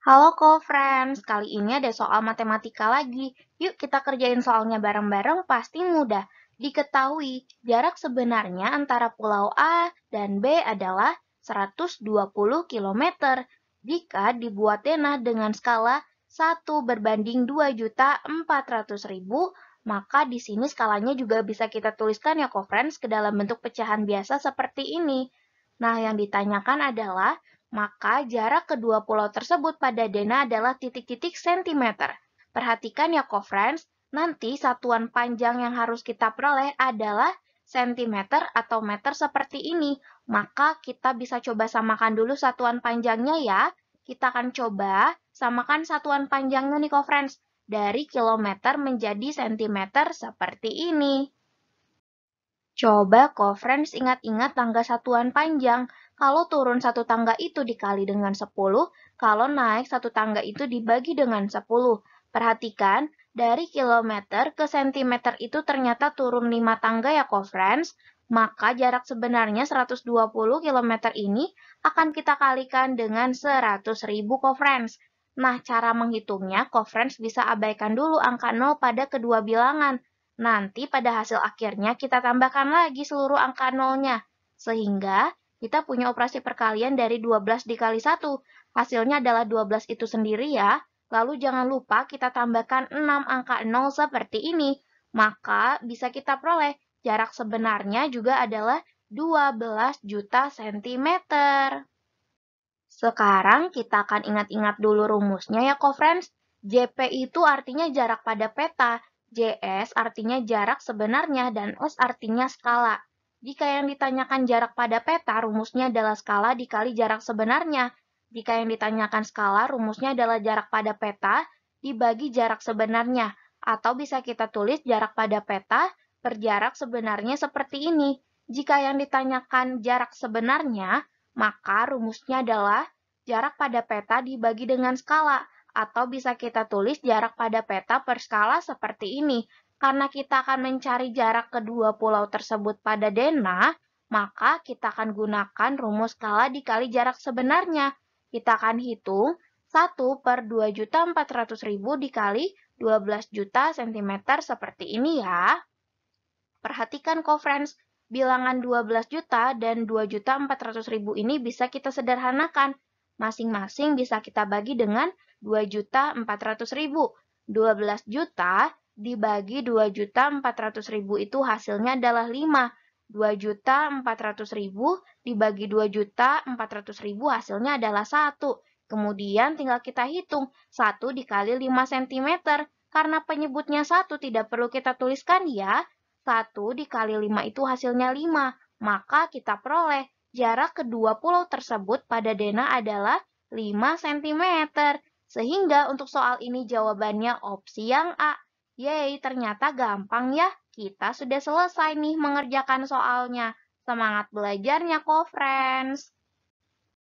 Halo co-friends, kali ini ada soal matematika lagi. Yuk kita kerjain soalnya bareng-bareng, pasti mudah. Diketahui, jarak sebenarnya antara pulau A dan B adalah 120 km. Jika dibuat denah dengan skala 1 berbanding 2.400.000, maka di sini skalanya juga bisa kita tuliskan ya co-friends ke dalam bentuk pecahan biasa seperti ini. Nah, yang ditanyakan adalah maka jarak kedua pulau tersebut pada Dena adalah titik-titik sentimeter. Perhatikan ya co-friends, nanti satuan panjang yang harus kita peroleh adalah sentimeter atau meter seperti ini. Maka kita bisa coba samakan dulu satuan panjangnya ya. Kita akan coba samakan satuan panjangnya nih co-friends. Dari kilometer menjadi sentimeter seperti ini. Coba co-friends ingat-ingat tangga satuan panjang. Kalau turun satu tangga itu dikali dengan 10, kalau naik satu tangga itu dibagi dengan 10. Perhatikan, dari kilometer ke sentimeter itu ternyata turun 5 tangga ya, co-friends. Maka jarak sebenarnya 120 km ini akan kita kalikan dengan 100.000 co-friends. Nah, cara menghitungnya, co-friends bisa abaikan dulu angka 0 pada kedua bilangan. Nanti pada hasil akhirnya kita tambahkan lagi seluruh angka nolnya. Sehingga kita punya operasi perkalian dari 12 dikali 1. Hasilnya adalah 12 itu sendiri ya. Lalu jangan lupa kita tambahkan 6 angka 0 seperti ini. Maka bisa kita peroleh jarak sebenarnya juga adalah 12 juta cm. Sekarang kita akan ingat-ingat dulu rumusnya ya, co-friends. JP itu artinya jarak pada peta, JS artinya jarak sebenarnya, dan S artinya skala. Jika yang ditanyakan jarak pada peta, rumusnya adalah skala dikali jarak sebenarnya. Jika yang ditanyakan skala, rumusnya adalah jarak pada peta dibagi jarak sebenarnya. Atau bisa kita tulis jarak pada peta per jarak sebenarnya seperti ini. Jika yang ditanyakan jarak sebenarnya, maka rumusnya adalah jarak pada peta dibagi dengan skala. Atau bisa kita tulis jarak pada peta per skala seperti ini. Karena kita akan mencari jarak kedua pulau tersebut pada denah, maka kita akan gunakan rumus skala dikali jarak sebenarnya. Kita akan hitung 1 per 2.400.000 dikali 12 juta cm seperti ini ya. Perhatikan kofrens, bilangan 12 juta dan 2.400.000 ini bisa kita sederhanakan. Masing-masing bisa kita bagi dengan 2.400.000. 12 juta dibagi 2.400.000 itu hasilnya adalah 5. 2.400.000 dibagi 2.400.000 hasilnya adalah 1. Kemudian tinggal kita hitung 1 dikali 5 cm. Karena penyebutnya 1 tidak perlu kita tuliskan ya. 1 dikali 5 itu hasilnya 5. Maka kita peroleh jarak kedua pulau tersebut pada Dena adalah 5 cm. Sehingga untuk soal ini jawabannya opsi yang A. Yeay, ternyata gampang ya. Kita sudah selesai nih mengerjakan soalnya. Semangat belajarnya kok, friends!